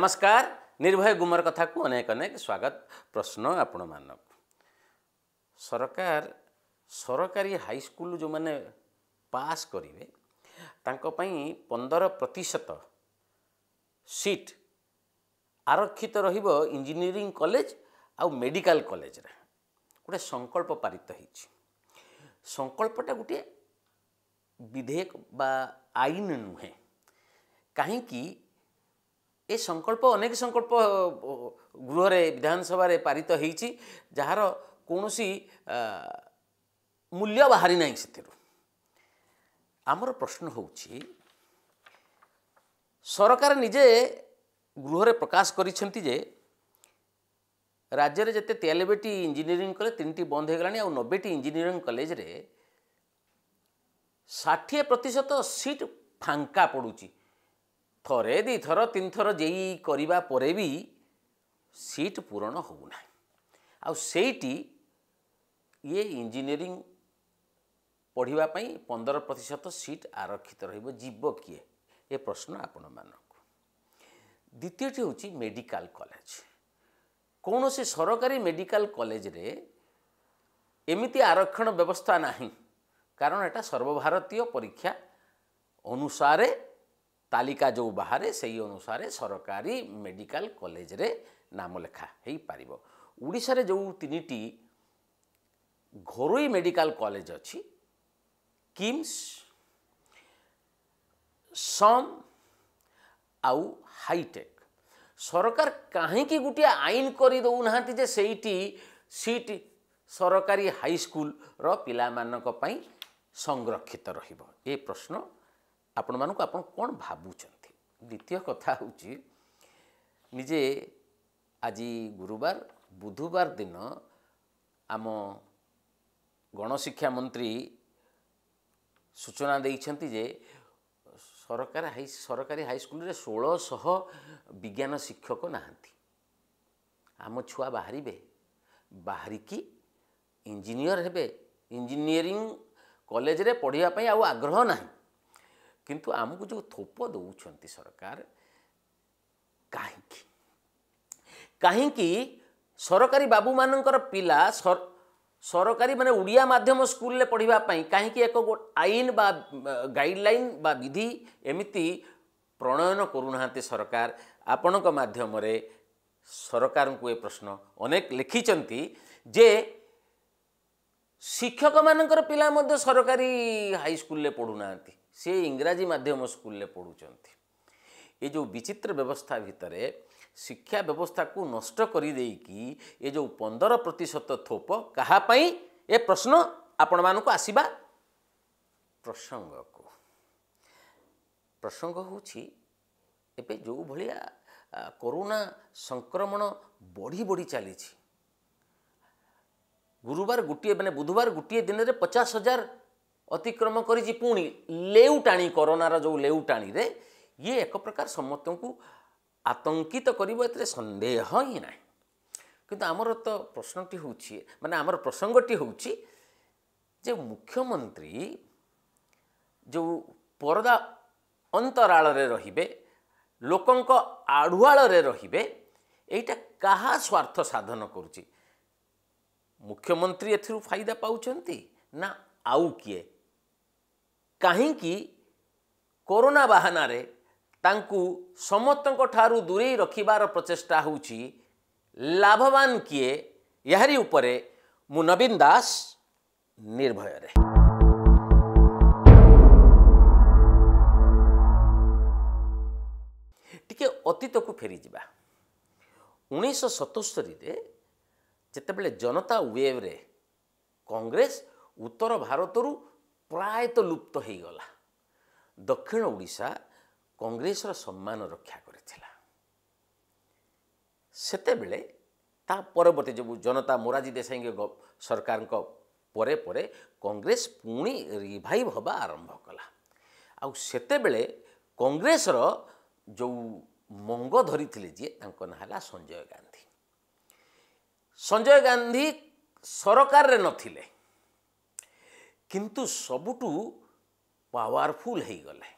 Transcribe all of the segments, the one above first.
ନମସ୍କାର ନିର୍ଭୟ ଗୁମର କଥାକୁ ଅନେକ ଅନେକ ସ୍ୱାଗତ ପ୍ରଶ୍ନ ଆପଣମାନଙ୍କୁ ସରକାର ସରକାରୀ ହାଇସ୍କୁଲ ଯେଉଁମାନେ ପାସ୍ କରିବେ ତାଙ୍କ ପାଇଁ ପନ୍ଦର ପ୍ରତିଶତ ସିଟ୍ ଆରକ୍ଷିତ ରହିବ ଇଞ୍ଜିନିୟରିଂ କଲେଜ ଆଉ ମେଡ଼ିକାଲ କଲେଜରେ ଗୋଟେ ସଂକଳ୍ପ ପାରିତ ହେଇଛି ସଂକଳ୍ପଟା ଗୋଟିଏ ବିଧେୟକ ବା ଆଇନ ନୁହେଁ କାହିଁକି ଏ ସଂକଳ୍ପ ଅନେକ ସଂକଳ୍ପ ଗୃହରେ ବିଧାନସଭାରେ ପାରିତ ହେଇଛି ଯାହାର କୌଣସି ମୂଲ୍ୟ ବାହାରି ନାହିଁ ସେଥିରୁ ଆମର ପ୍ରଶ୍ନ ହେଉଛି ସରକାର ନିଜେ ଗୃହରେ ପ୍ରକାଶ କରିଛନ୍ତି ଯେ ରାଜ୍ୟରେ ଯେତେ ତେୟାନବେଟି ଇଞ୍ଜିନିୟରିଂ କଲେଜ ତିନିଟି ବନ୍ଦ ହୋଇଗଲାଣି ଆଉ ନବେଟି ଇଞ୍ଜିନିୟରିଂ କଲେଜରେ ଷାଠିଏ ପ୍ରତିଶତ ସିଟ୍ ଫାଙ୍କା ପଡ଼ୁଛି ଥରେ ଦୁଇ ଥର ତିନି ଥର ଜେଇ କରିବା ପରେ ବି ସିଟ୍ ପୂରଣ ହେଉନାହିଁ ଆଉ ସେଇଟି ଇଏ ଇଞ୍ଜିନିୟରିଂ ପଢ଼ିବା ପାଇଁ ପନ୍ଦର ପ୍ରତିଶତ ସିଟ୍ ଆରକ୍ଷିତ ରହିବ ଯିବ କିଏ ଏ ପ୍ରଶ୍ନ ଆପଣମାନଙ୍କୁ ଦ୍ୱିତୀୟଟି ହେଉଛି ମେଡ଼ିକାଲ କଲେଜ କୌଣସି ସରକାରୀ ମେଡ଼ିକାଲ କଲେଜରେ ଏମିତି ଆରକ୍ଷଣ ବ୍ୟବସ୍ଥା ନାହିଁ କାରଣ ଏଇଟା ସର୍ବଭାରତୀୟ ପରୀକ୍ଷା ଅନୁସାରେ ତାଲିକା ଯେଉଁ ବାହାରେ ସେହି ଅନୁସାରେ ସରକାରୀ ମେଡ଼ିକାଲ କଲେଜରେ ନାମ ଲେଖା ହୋଇପାରିବ ଓଡ଼ିଶାରେ ଯେଉଁ ତିନିଟି ଘରୋଇ ମେଡ଼ିକାଲ କଲେଜ ଅଛି କିମ୍ସ ସମ୍ ଆଉ ହାଇଟେକ୍ ସରକାର କାହିଁକି ଗୋଟିଏ ଆଇନ କରିଦେଉନାହାନ୍ତି ଯେ ସେଇଠି ସିଟ୍ ସରକାରୀ ହାଇସ୍କୁଲର ପିଲାମାନଙ୍କ ପାଇଁ ସଂରକ୍ଷିତ ରହିବ ଏ ପ୍ରଶ୍ନ ଆପଣମାନଙ୍କୁ ଆପଣ କ'ଣ ଭାବୁଛନ୍ତି ଦ୍ୱିତୀୟ କଥା ହେଉଛି ନିଜେ ଆଜି ଗୁରୁବାର ବୁଧବାର ଦିନ ଆମ ଗଣଶିକ୍ଷା ମନ୍ତ୍ରୀ ସୂଚନା ଦେଇଛନ୍ତି ଯେ ସରକାର ହାଇ ସରକାରୀ ହାଇସ୍କୁଲରେ ଷୋହଳଶହ ବିଜ୍ଞାନ ଶିକ୍ଷକ ନାହାନ୍ତି ଆମ ଛୁଆ ବାହାରିବେ ବାହାରିକି ଇଞ୍ଜିନିୟର ହେବେ ଇଞ୍ଜିନିୟରିଂ କଲେଜରେ ପଢ଼ିବା ପାଇଁ ଆଉ ଆଗ୍ରହ ନାହିଁ କିନ୍ତୁ ଆମକୁ ଯେଉଁ ଥୋପ ଦେଉଛନ୍ତି ସରକାର କାହିଁକି କାହିଁକି ସରକାରୀ ବାବୁମାନଙ୍କର ପିଲା ସରକାରୀ ମାନେ ଓଡ଼ିଆ ମାଧ୍ୟମ ସ୍କୁଲରେ ପଢ଼ିବା ପାଇଁ କାହିଁକି ଏକ ଆଇନ ବା ଗାଇଡ଼ଲାଇନ୍ ବା ବିଧି ଏମିତି ପ୍ରଣୟନ କରୁନାହାନ୍ତି ସରକାର ଆପଣଙ୍କ ମାଧ୍ୟମରେ ସରକାରଙ୍କୁ ଏ ପ୍ରଶ୍ନ ଅନେକ ଲେଖିଛନ୍ତି ଯେ ଶିକ୍ଷକମାନଙ୍କର ପିଲା ମଧ୍ୟ ସରକାରୀ ହାଇସ୍କୁଲରେ ପଢ଼ୁନାହାନ୍ତି ସିଏ ଇଂରାଜୀ ମାଧ୍ୟମ ସ୍କୁଲରେ ପଢ଼ୁଛନ୍ତି ଏ ଯେଉଁ ବିଚିତ୍ର ବ୍ୟବସ୍ଥା ଭିତରେ ଶିକ୍ଷା ବ୍ୟବସ୍ଥାକୁ ନଷ୍ଟ କରିଦେଇକି ଏ ଯେଉଁ ପନ୍ଦର ପ୍ରତିଶତ ଥୋପ କାହା ପାଇଁ ଏ ପ୍ରଶ୍ନ ଆପଣମାନଙ୍କୁ ଆସିବା ପ୍ରସଙ୍ଗକୁ ପ୍ରସଙ୍ଗ ହେଉଛି ଏବେ ଯେଉଁଭଳିଆ କରୋନା ସଂକ୍ରମଣ ବଢ଼ି ବଢ଼ି ଚାଲିଛି ଗୁରୁବାର ଗୋଟିଏ ମାନେ ବୁଧବାର ଗୋଟିଏ ଦିନରେ ପଚାଶ ହଜାର ଅତିକ୍ରମ କରିଛି ପୁଣି ଲେଉଟାଣି କରୋନାର ଯେଉଁ ଲେଉଟାଣିରେ ଇଏ ଏକ ପ୍ରକାର ସମସ୍ତଙ୍କୁ ଆତଙ୍କିତ କରିବ ଏଥିରେ ସନ୍ଦେହ ହିଁ ନାହିଁ କିନ୍ତୁ ଆମର ତ ପ୍ରଶ୍ନଟି ହେଉଛି ମାନେ ଆମର ପ୍ରସଙ୍ଗଟି ହେଉଛି ଯେ ମୁଖ୍ୟମନ୍ତ୍ରୀ ଯେଉଁ ପରଦା ଅନ୍ତରାଳରେ ରହିବେ ଲୋକଙ୍କ ଆଢ଼ୁଆଳରେ ରହିବେ ଏଇଟା କାହା ସ୍ୱାର୍ଥ ସାଧନ କରୁଛି ମୁଖ୍ୟମନ୍ତ୍ରୀ ଏଥିରୁ ଫାଇଦା ପାଉଛନ୍ତି ନା ଆଉ କିଏ କାହିଁକି କରୋନା ବାହାନାରେ ତାଙ୍କୁ ସମସ୍ତଙ୍କ ଠାରୁ ଦୂରେଇ ରଖିବାର ପ୍ରଚେଷ୍ଟା ହେଉଛି ଲାଭବାନ କିଏ ଏହାରି ଉପରେ ମୁଁ ନବୀନ ଦାସ ନିର୍ଭୟରେ ଟିକେ ଅତୀତକୁ ଫେରିଯିବା ଉଣେଇଶହ ସତସ୍ତରୀରେ ଯେତେବେଳେ ଜନତା ୱେଭ୍ରେ କଂଗ୍ରେସ ଉତ୍ତର ଭାରତରୁ ପ୍ରାୟତଃ ଲୁପ୍ତ ହୋଇଗଲା ଦକ୍ଷିଣ ଓଡ଼ିଶା କଂଗ୍ରେସର ସମ୍ମାନ ରକ୍ଷା କରିଥିଲା ସେତେବେଳେ ତା ପରବର୍ତ୍ତୀ ଯେଉଁ ଜନତା ମୋରାଜୀ ଦେଶାଇଙ୍କ ସରକାରଙ୍କ ପରେ ପରେ କଂଗ୍ରେସ ପୁଣି ରିଭାଇଭ୍ ହେବା ଆରମ୍ଭ କଲା ଆଉ ସେତେବେଳେ କଂଗ୍ରେସର ଯେଉଁ ମଙ୍ଗ ଧରିଥିଲେ ଯିଏ ତାଙ୍କ ନାଁ ହେଲା ସଞ୍ଜୟ ଗାନ୍ଧୀ ସଞ୍ଜୟ ଗାନ୍ଧୀ ସରକାରରେ ନଥିଲେ କିନ୍ତୁ ସବୁଠୁ ପାୱାରଫୁଲ୍ ହେଇଗଲେ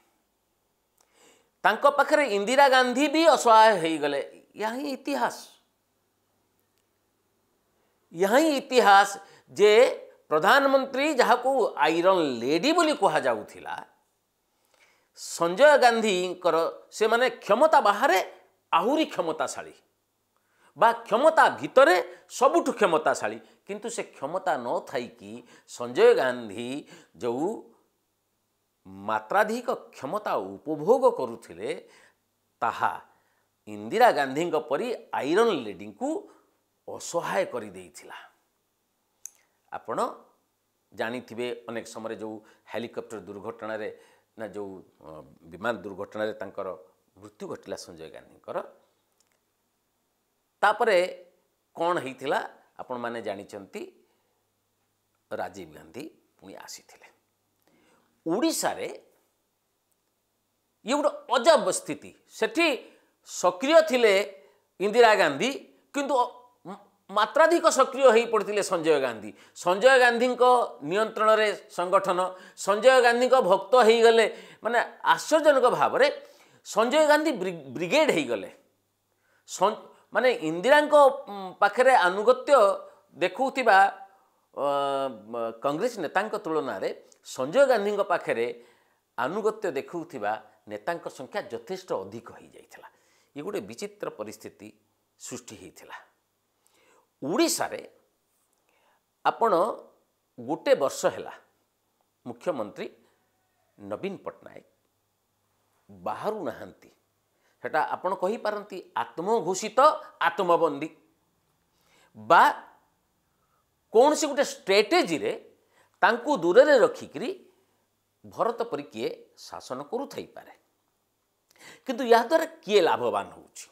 ତାଙ୍କ ପାଖରେ ଇନ୍ଦିରା ଗାନ୍ଧୀ ବି ଅସହାୟ ହେଇଗଲେ ଏହା ହିଁ ଇତିହାସ ଏହା ହିଁ ଇତିହାସ ଯେ ପ୍ରଧାନମନ୍ତ୍ରୀ ଯାହାକୁ ଆଇରନ୍ ଲେଡ଼ି ବୋଲି କୁହାଯାଉଥିଲା ସଞ୍ଜୟ ଗାନ୍ଧୀଙ୍କର ସେମାନେ କ୍ଷମତା ବାହାରେ ଆହୁରି କ୍ଷମତାଶାଳୀ ବା କ୍ଷମତା ଭିତରେ ସବୁଠୁ କ୍ଷମତାଶାଳୀ କିନ୍ତୁ ସେ କ୍ଷମତା ନ ଥାଇକି ସଞ୍ଜୟ ଗାନ୍ଧୀ ଯେଉଁ ମାତ୍ରାଧିକ କ୍ଷମତା ଉପଭୋଗ କରୁଥିଲେ ତାହା ଇନ୍ଦିରା ଗାନ୍ଧୀଙ୍କ ପରି ଆଇରନ୍ ଲେଡ଼ିଙ୍କୁ ଅସହାୟ କରିଦେଇଥିଲା ଆପଣ ଜାଣିଥିବେ ଅନେକ ସମୟରେ ଯେଉଁ ହେଲିକପ୍ଟର ଦୁର୍ଘଟଣାରେ ନା ଯେଉଁ ବିମାନ ଦୁର୍ଘଟଣାରେ ତାଙ୍କର ମୃତ୍ୟୁ ଘଟିଲା ସଞ୍ଜୟ ଗାନ୍ଧୀଙ୍କର ତାପରେ କ'ଣ ହେଇଥିଲା ଆପଣମାନେ ଜାଣିଛନ୍ତି ରାଜୀବ ଗାନ୍ଧୀ ପୁଣି ଆସିଥିଲେ ଓଡ଼ିଶାରେ ଇଏ ଗୋଟେ ଅଜବ ସ୍ଥିତି ସେଠି ସକ୍ରିୟ ଥିଲେ ଇନ୍ଦିରା ଗାନ୍ଧୀ କିନ୍ତୁ ମାତ୍ରାଧିକ ସକ୍ରିୟ ହୋଇପଡ଼ିଥିଲେ ସଞ୍ଜୟ ଗାନ୍ଧୀ ସଞ୍ଜୟ ଗାନ୍ଧୀଙ୍କ ନିୟନ୍ତ୍ରଣରେ ସଂଗଠନ ସଞ୍ଜୟ ଗାନ୍ଧୀଙ୍କ ଭକ୍ତ ହୋଇଗଲେ ମାନେ ଆଶ୍ଚର୍ଯ୍ୟଜନକ ଭାବରେ ସଞ୍ଜୟ ଗାନ୍ଧୀ ବ୍ରିଗେଡ଼୍ ହୋଇଗଲେ ମାନେ ଇନ୍ଦିରାଙ୍କ ପାଖରେ ଆନୁଗତ୍ୟ ଦେଖାଉଥିବା କଂଗ୍ରେସ ନେତାଙ୍କ ତୁଳନାରେ ସଞ୍ଜୟ ଗାନ୍ଧୀଙ୍କ ପାଖରେ ଆନୁଗତ୍ୟ ଦେଖାଉଥିବା ନେତାଙ୍କ ସଂଖ୍ୟା ଯଥେଷ୍ଟ ଅଧିକ ହୋଇଯାଇଥିଲା ଇଏ ଗୋଟେ ବିଚିତ୍ର ପରିସ୍ଥିତି ସୃଷ୍ଟି ହୋଇଥିଲା ଓଡ଼ିଶାରେ ଆପଣ ଗୋଟେ ବର୍ଷ ହେଲା ମୁଖ୍ୟମନ୍ତ୍ରୀ ନବୀନ ପଟ୍ଟନାୟକ ବାହାରୁ ନାହାନ୍ତି ସେଟା ଆପଣ କହିପାରନ୍ତି ଆତ୍ମଘୋଷିତ ଆତ୍ମବନ୍ଦୀ ବା କୌଣସି ଗୋଟେ ଷ୍ଟ୍ରାଟେଜିରେ ତାଙ୍କୁ ଦୂରରେ ରଖିକିରି ଭରତ ପରି କିଏ ଶାସନ କରୁଥାଇପାରେ କିନ୍ତୁ ଏହାଦ୍ୱାରା କିଏ ଲାଭବାନ ହେଉଛି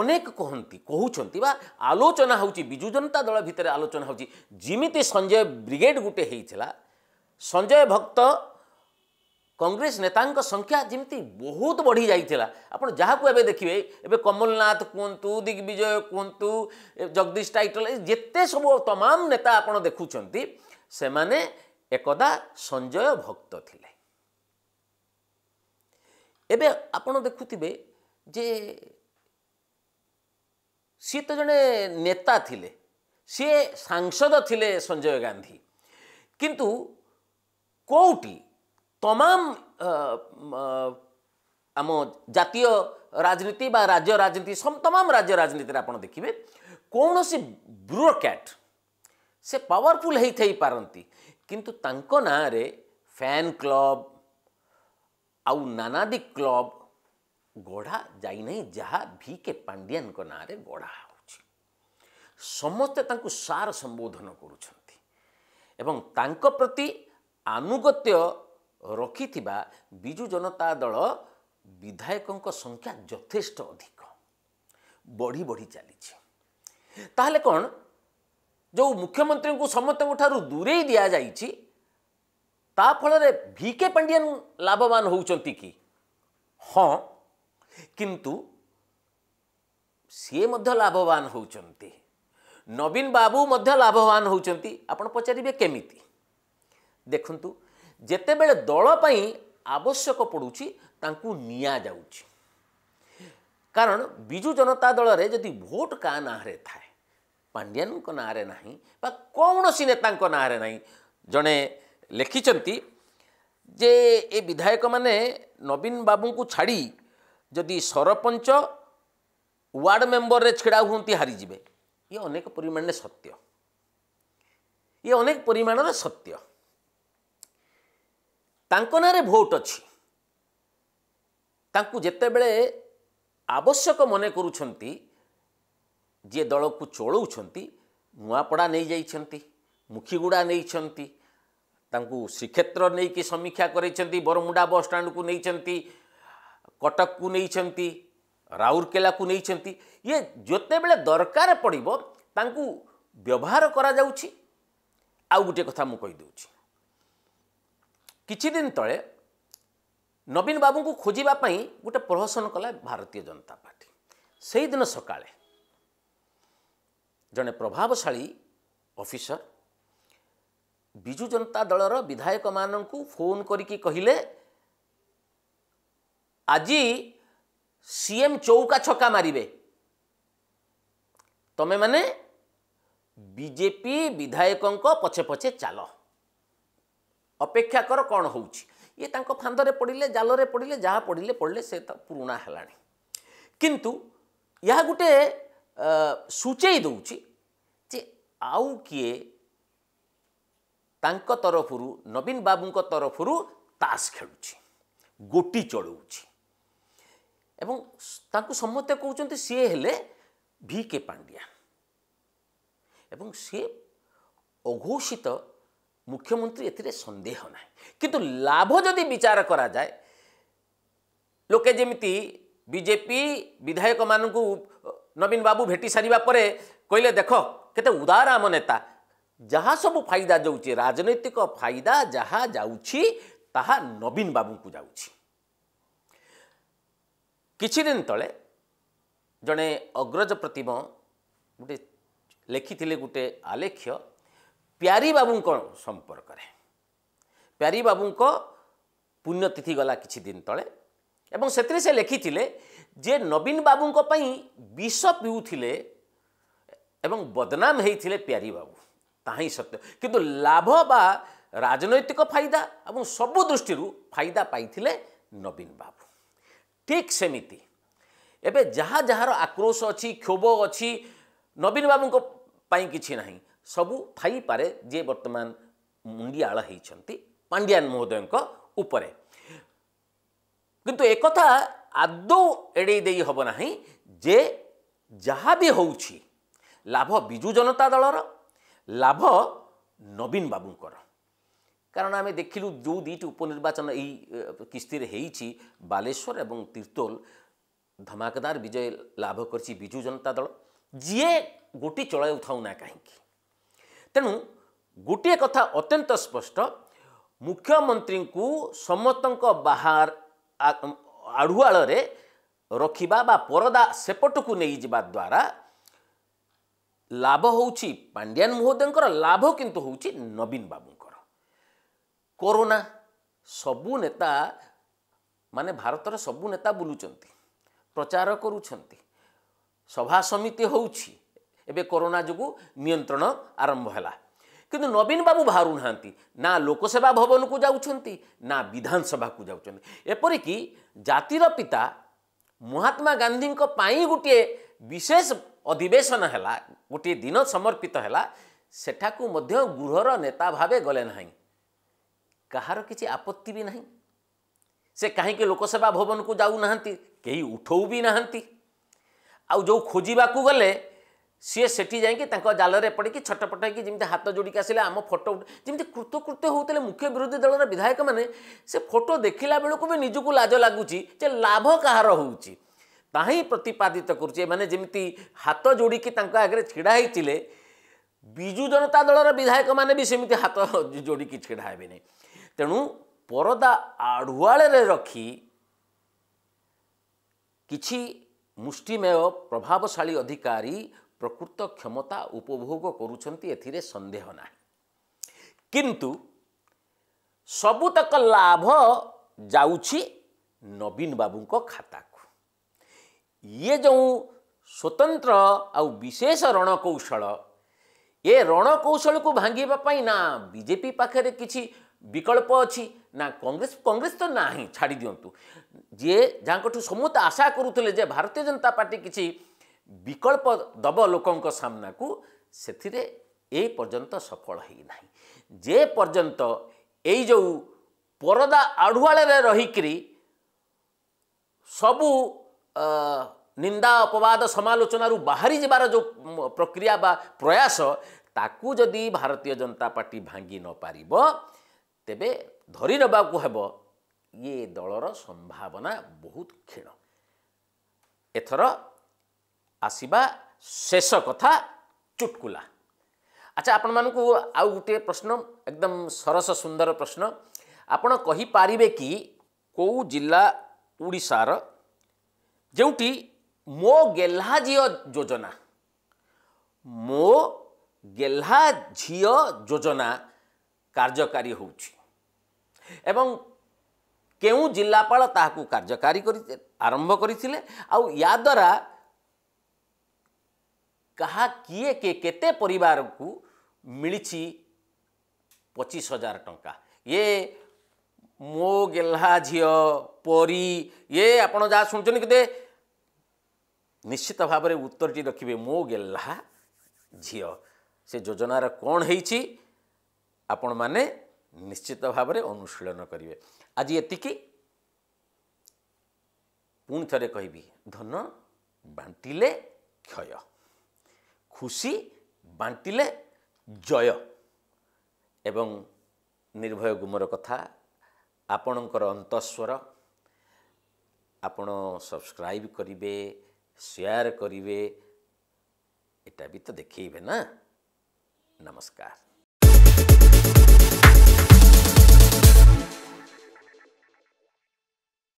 ଅନେକ କହନ୍ତି କହୁଛନ୍ତି ବା ଆଲୋଚନା ହେଉଛି ବିଜୁ ଜନତା ଦଳ ଭିତରେ ଆଲୋଚନା ହେଉଛି ଯେମିତି ସଞ୍ଜୟ ବ୍ରିଗେଡ଼ ଗୋଟେ ହେଇଥିଲା ସଞ୍ଜୟ ଭକ୍ତ কংগ্রেস নেতা সংখ্যা যেমি বহু বড়ি যাই আপনার যা এবে দেখবে এবে কমলনাথ কুহতু দিগ্বিজয় কুহতু জগদীশ টাইটল যেতে সব তমাম নেতা আপনার দেখুছেন সে একদা সঞ্জয় ভক্ত লে এবে আপনার দেখু যে সি তো জনে নেতা লে সাংসদ লে সঞ্জয় গান্ধী কিন্তু কোটি ତମାମ ଆମ ଜାତୀୟ ରାଜନୀତି ବା ରାଜ୍ୟ ରାଜନୀତି ତମାମ ରାଜ୍ୟ ରାଜନୀତିରେ ଆପଣ ଦେଖିବେ କୌଣସି ବ୍ରୁରୋକ୍ୟାଟ ସେ ପାୱାରଫୁଲ୍ ହେଇଥାଇ ପାରନ୍ତି କିନ୍ତୁ ତାଙ୍କ ନାଁରେ ଫ୍ୟାନ୍ କ୍ଲବ ଆଉ ନାନାଦି କ୍ଲବ ଗଢ଼ା ଯାଇନାହିଁ ଯାହା ଭି କେ ପାଣ୍ଡିଆନଙ୍କ ନାଁରେ ଗଢ଼ା ହେଉଛି ସମସ୍ତେ ତାଙ୍କୁ ସାର ସମ୍ବୋଧନ କରୁଛନ୍ତି ଏବଂ ତାଙ୍କ ପ୍ରତି ଆନୁଗତ୍ୟ ରଖିଥିବା ବିଜୁ ଜନତା ଦଳ ବିଧାୟକଙ୍କ ସଂଖ୍ୟା ଯଥେଷ୍ଟ ଅଧିକ ବଢ଼ି ବଢ଼ି ଚାଲିଛି ତାହେଲେ କ'ଣ ଯେଉଁ ମୁଖ୍ୟମନ୍ତ୍ରୀଙ୍କୁ ସମସ୍ତଙ୍କଠାରୁ ଦୂରେଇ ଦିଆଯାଇଛି ତା ଫଳରେ ଭି କେ ପାଣ୍ଡିଆନ୍ ଲାଭବାନ ହେଉଛନ୍ତି କି ହଁ କିନ୍ତୁ ସିଏ ମଧ୍ୟ ଲାଭବାନ ହେଉଛନ୍ତି ନବୀନ ବାବୁ ମଧ୍ୟ ଲାଭବାନ ହେଉଛନ୍ତି ଆପଣ ପଚାରିବେ କେମିତି ଦେଖନ୍ତୁ ଯେତେବେଳେ ଦଳ ପାଇଁ ଆବଶ୍ୟକ ପଡ଼ୁଛି ତାଙ୍କୁ ନିଆଯାଉଛି କାରଣ ବିଜୁ ଜନତା ଦଳରେ ଯଦି ଭୋଟ୍ କାହା ନାଁରେ ଥାଏ ପାଣ୍ଡିଆନଙ୍କ ନାଁରେ ନାହିଁ ବା କୌଣସି ନେତାଙ୍କ ନାଁରେ ନାହିଁ ଜଣେ ଲେଖିଛନ୍ତି ଯେ ଏ ବିଧାୟକମାନେ ନବୀନ ବାବୁଙ୍କୁ ଛାଡ଼ି ଯଦି ସରପଞ୍ଚ ୱାର୍ଡ଼ ମେମ୍ବରରେ ଛିଡ଼ା ହୁଅନ୍ତି ହାରିଯିବେ ଇଏ ଅନେକ ପରିମାଣରେ ସତ୍ୟ ଇଏ ଅନେକ ପରିମାଣରେ ସତ୍ୟ ତାଙ୍କ ନାଁରେ ଭୋଟ ଅଛି ତାଙ୍କୁ ଯେତେବେଳେ ଆବଶ୍ୟକ ମନେ କରୁଛନ୍ତି ଯିଏ ଦଳକୁ ଚଳଉଛନ୍ତି ନୂଆପଡ଼ା ନେଇଯାଇଛନ୍ତି ମୁଖିଗୁଡ଼ା ନେଇଛନ୍ତି ତାଙ୍କୁ ଶ୍ରୀକ୍ଷେତ୍ର ନେଇକି ସମୀକ୍ଷା କରାଇଛନ୍ତି ବରମୁଣ୍ଡା ବସ୍ଷ୍ଟାଣ୍ଡକୁ ନେଇଛନ୍ତି କଟକକୁ ନେଇଛନ୍ତି ରାଉରକେଲାକୁ ନେଇଛନ୍ତି ଇଏ ଯେତେବେଳେ ଦରକାର ପଡ଼ିବ ତାଙ୍କୁ ବ୍ୟବହାର କରାଯାଉଛି ଆଉ ଗୋଟିଏ କଥା ମୁଁ କହିଦେଉଛି କିଛିଦିନ ତଳେ ନବୀନ ବାବୁଙ୍କୁ ଖୋଜିବା ପାଇଁ ଗୋଟେ ପ୍ରହସନ କଲା ଭାରତୀୟ ଜନତା ପାର୍ଟି ସେହିଦିନ ସକାଳେ ଜଣେ ପ୍ରଭାବଶାଳୀ ଅଫିସର ବିଜୁ ଜନତା ଦଳର ବିଧାୟକମାନଙ୍କୁ ଫୋନ୍ କରିକି କହିଲେ ଆଜି ସିଏମ୍ ଚୌକା ଛକା ମାରିବେ ତମେମାନେ ବିଜେପି ବିଧାୟକଙ୍କ ପଛେ ପଛେ ଚାଲ ଅପେକ୍ଷା କର କ'ଣ ହେଉଛି ଇଏ ତାଙ୍କ ଫାନ୍ଦରେ ପଡ଼ିଲେ ଜାଲରେ ପଡ଼ିଲେ ଯାହା ପଡ଼ିଲେ ପଡ଼ିଲେ ସେ ତ ପୁରୁଣା ହେଲାଣି କିନ୍ତୁ ଏହା ଗୋଟିଏ ସୂଚେଇ ଦେଉଛି ଯେ ଆଉ କିଏ ତାଙ୍କ ତରଫରୁ ନବୀନ ବାବୁଙ୍କ ତରଫରୁ ତାସ୍ ଖେଳୁଛି ଗୋଟି ଚଳଉଛି ଏବଂ ତାଙ୍କୁ ସମସ୍ତେ କହୁଛନ୍ତି ସିଏ ହେଲେ ଭି କେ ପାଣ୍ଡିଆ ଏବଂ ସିଏ ଅଘୋଷିତ ମୁଖ୍ୟମନ୍ତ୍ରୀ ଏଥିରେ ସନ୍ଦେହ ନାହିଁ କିନ୍ତୁ ଲାଭ ଯଦି ବିଚାର କରାଯାଏ ଲୋକେ ଯେମିତି ବିଜେପି ବିଧାୟକମାନଙ୍କୁ ନବୀନ ବାବୁ ଭେଟିସାରିବା ପରେ କହିଲେ ଦେଖ କେତେ ଉଦାର ଆମ ନେତା ଯାହା ସବୁ ଫାଇଦା ଯାଉଛି ରାଜନୈତିକ ଫାଇଦା ଯାହା ଯାଉଛି ତାହା ନବୀନ ବାବୁଙ୍କୁ ଯାଉଛି କିଛିଦିନ ତଳେ ଜଣେ ଅଗ୍ରଜ ପ୍ରତିମ ଗୋଟେ ଲେଖିଥିଲେ ଗୋଟେ ଆଲେଖ୍ୟ ପ୍ୟାରି ବାବୁଙ୍କ ସମ୍ପର୍କରେ ପ୍ୟାରି ବାବୁଙ୍କ ପୁଣ୍ୟତିଥି ଗଲା କିଛି ଦିନ ତଳେ ଏବଂ ସେଥିରେ ସେ ଲେଖିଥିଲେ ଯେ ନବୀନ ବାବୁଙ୍କ ପାଇଁ ବିଷ ପିଉଥିଲେ ଏବଂ ବଦନାମ ହେଇଥିଲେ ପ୍ୟାରି ବାବୁ ତାହା ହିଁ ସତ୍ୟ କିନ୍ତୁ ଲାଭ ବା ରାଜନୈତିକ ଫାଇଦା ଏବଂ ସବୁ ଦୃଷ୍ଟିରୁ ଫାଇଦା ପାଇଥିଲେ ନବୀନ ବାବୁ ଠିକ୍ ସେମିତି ଏବେ ଯାହା ଯାହାର ଆକ୍ରୋଶ ଅଛି କ୍ଷୋଭ ଅଛି ନବୀନ ବାବୁଙ୍କ ପାଇଁ କିଛି ନାହିଁ ସବୁ ଥାଇପାରେ ଯିଏ ବର୍ତ୍ତମାନ ମୁଣ୍ଡିଆଳ ହେଇଛନ୍ତି ପାଣ୍ଡିଆନ ମହୋଦୟଙ୍କ ଉପରେ କିନ୍ତୁ ଏକଥା ଆଦୌ ଏଡ଼େଇ ଦେଇ ହେବ ନାହିଁ ଯେ ଯାହା ବି ହେଉଛି ଲାଭ ବିଜୁ ଜନତା ଦଳର ଲାଭ ନବୀନ ବାବୁଙ୍କର କାରଣ ଆମେ ଦେଖିଲୁ ଯେଉଁ ଦୁଇଟି ଉପନିର୍ବାଚନ ଏଇ କିସ୍ତିରେ ହେଇଛି ବାଲେଶ୍ୱର ଏବଂ ତିର୍ତ୍ତୋଲ ଧମାକଦାର ବିଜୟ ଲାଭ କରିଛି ବିଜୁ ଜନତା ଦଳ ଯିଏ ଗୋଟି ଚଳାଉଥାଉ ନା କାହିଁକି ତେଣୁ ଗୋଟିଏ କଥା ଅତ୍ୟନ୍ତ ସ୍ପଷ୍ଟ ମୁଖ୍ୟମନ୍ତ୍ରୀଙ୍କୁ ସମସ୍ତଙ୍କ ବାହାର ଆଢ଼ୁଆଳରେ ରଖିବା ବା ପରଦା ସେପଟକୁ ନେଇଯିବା ଦ୍ୱାରା ଲାଭ ହେଉଛି ପାଣ୍ଡିଆନ ମହୋଦୟଙ୍କର ଲାଭ କିନ୍ତୁ ହେଉଛି ନବୀନ ବାବୁଙ୍କର କରୋନା ସବୁ ନେତା ମାନେ ଭାରତର ସବୁ ନେତା ବୁଲୁଛନ୍ତି ପ୍ରଚାର କରୁଛନ୍ତି ସଭା ସମିତି ହେଉଛି ଏବେ କରୋନା ଯୋଗୁଁ ନିୟନ୍ତ୍ରଣ ଆରମ୍ଭ ହେଲା କିନ୍ତୁ ନବୀନ ବାବୁ ବାହାରୁ ନାହାନ୍ତି ନା ଲୋକସେବା ଭବନକୁ ଯାଉଛନ୍ତି ନା ବିଧାନସଭାକୁ ଯାଉଛନ୍ତି ଏପରିକି ଜାତିର ପିତା ମହାତ୍ମା ଗାନ୍ଧୀଙ୍କ ପାଇଁ ଗୋଟିଏ ବିଶେଷ ଅଧିବେଶନ ହେଲା ଗୋଟିଏ ଦିନ ସମର୍ପିତ ହେଲା ସେଠାକୁ ମଧ୍ୟ ଗୃହର ନେତା ଭାବେ ଗଲେ ନାହିଁ କାହାର କିଛି ଆପତ୍ତି ବି ନାହିଁ ସେ କାହିଁକି ଲୋକସେବା ଭବନକୁ ଯାଉନାହାନ୍ତି କେହି ଉଠଉ ବି ନାହାନ୍ତି ଆଉ ଯେଉଁ ଖୋଜିବାକୁ ଗଲେ ସିଏ ସେଠି ଯାଇକି ତାଙ୍କ ଜାଲରେ ପଡ଼ିକି ଛଟପଟ ହେଇକି ଯେମିତି ହାତ ଯୋଡ଼ିକି ଆସିଲେ ଆମ ଫଟୋ ଯେମିତି କୃତକୃତ୍ୟ ହେଉଥିଲେ ମୁଖ୍ୟ ବିରୋଧୀ ଦଳର ବିଧାୟକମାନେ ସେ ଫଟୋ ଦେଖିଲା ବେଳକୁ ବି ନିଜକୁ ଲାଜ ଲାଗୁଛି ଯେ ଲାଭ କାହାର ହେଉଛି ତାହିଁ ପ୍ରତିପାଦିତ କରୁଛି ଏମାନେ ଯେମିତି ହାତ ଯୋଡ଼ିକି ତାଙ୍କ ଆଗରେ ଛିଡ଼ା ହେଇଥିଲେ ବିଜୁ ଜନତା ଦଳର ବିଧାୟକମାନେ ବି ସେମିତି ହାତ ଯୋଡ଼ିକି ଛିଡ଼ା ହେବେନି ତେଣୁ ପରଦା ଆଢ଼ୁଆଳରେ ରଖି କିଛି ମୁଷ୍ଟିମେୟ ପ୍ରଭାବଶାଳୀ ଅଧିକାରୀ ପ୍ରକୃତ କ୍ଷମତା ଉପଭୋଗ କରୁଛନ୍ତି ଏଥିରେ ସନ୍ଦେହ ନାହିଁ କିନ୍ତୁ ସବୁତକ ଲାଭ ଯାଉଛି ନବୀନ ବାବୁଙ୍କ ଖାତାକୁ ଇଏ ଯେଉଁ ସ୍ୱତନ୍ତ୍ର ଆଉ ବିଶେଷ ରଣକୌଶଳ ଏ ରଣକୌଶଳକୁ ଭାଙ୍ଗିବା ପାଇଁ ନା ବିଜେପି ପାଖରେ କିଛି ବିକଳ୍ପ ଅଛି ନା କଂଗ୍ରେସ କଂଗ୍ରେସ ତ ନାହିଁ ଛାଡ଼ି ଦିଅନ୍ତୁ ଯିଏ ଯାହାଙ୍କଠୁ ସମସ୍ତେ ଆଶା କରୁଥିଲେ ଯେ ଭାରତୀୟ ଜନତା ପାର୍ଟି କିଛି ବିକଳ୍ପ ଦେବ ଲୋକଙ୍କ ସାମ୍ନାକୁ ସେଥିରେ ଏ ପର୍ଯ୍ୟନ୍ତ ସଫଳ ହେଇନାହିଁ ପର୍ଯ୍ୟନ୍ତ ଏଇ ଯେଉଁ ପରଦା ଆଢ଼ୁଆଳରେ ରହିକରି ସବୁ ନିନ୍ଦା ଅପବାଦ ସମାଲୋଚନାରୁ ବାହାରିଯିବାର ଯେଉଁ ପ୍ରକ୍ରିୟା ବା ପ୍ରୟାସ ତାକୁ ଯଦି ଭାରତୀୟ ଜନତା ପାର୍ଟି ଭାଙ୍ଗି ନ ପାରିବ ତେବେ ଧରି ନେବାକୁ ହେବ ଇଏ ଦଳର ସମ୍ଭାବନା ବହୁତ କ୍ଷୀଣ ଏଥର ଆସିବା ଶେଷ କଥା ଚୁଟକୁଲା ଆଚ୍ଛା ଆପଣମାନଙ୍କୁ ଆଉ ଗୋଟିଏ ପ୍ରଶ୍ନ ଏକଦମ ସରସ ସୁନ୍ଦର ପ୍ରଶ୍ନ ଆପଣ କହିପାରିବେ କି କେଉଁ ଜିଲ୍ଲା ଓଡ଼ିଶାର ଯେଉଁଠି ମୋ ଗେହ୍ଲା ଝିଅ ଯୋଜନା ମୋ ଗେହ୍ଲା ଝିଅ ଯୋଜନା କାର୍ଯ୍ୟକାରୀ ହେଉଛି ଏବଂ କେଉଁ ଜିଲ୍ଲାପାଳ ତାହାକୁ କାର୍ଯ୍ୟକାରୀ କରି ଆରମ୍ଭ କରିଥିଲେ ଆଉ ୟା ଦ୍ୱାରା କାହା କିଏ କିଏ କେତେ ପରିବାରକୁ ମିଳିଛି ପଚିଶ ହଜାର ଟଙ୍କା ଇଏ ମୋ ଗେହ୍ଲା ଝିଅ ପରୀ ଇଏ ଆପଣ ଯାହା ଶୁଣୁଛନ୍ତି କେତେ ନିଶ୍ଚିତ ଭାବରେ ଉତ୍ତରଟି ରଖିବେ ମୋ ଗେହ୍ଲା ଝିଅ ସେ ଯୋଜନାର କ'ଣ ହେଇଛି ଆପଣମାନେ ନିଶ୍ଚିତ ଭାବରେ ଅନୁଶୀଳନ କରିବେ ଆଜି ଏତିକି ପୁଣି ଥରେ କହିବି ଧନ ବାଣ୍ଟିଲେ କ୍ଷୟ ଖୁସି ବାଣ୍ଟିଲେ ଜୟ ଏବଂ ନିର୍ଭୟ ଗୁମର କଥା ଆପଣଙ୍କର ଅନ୍ତଃସ୍ୱର ଆପଣ ସବସ୍କ୍ରାଇବ୍ କରିବେ ସେୟାର କରିବେ ଏଇଟା ବି ତ ଦେଖେଇବେ ନା ନମସ୍କାର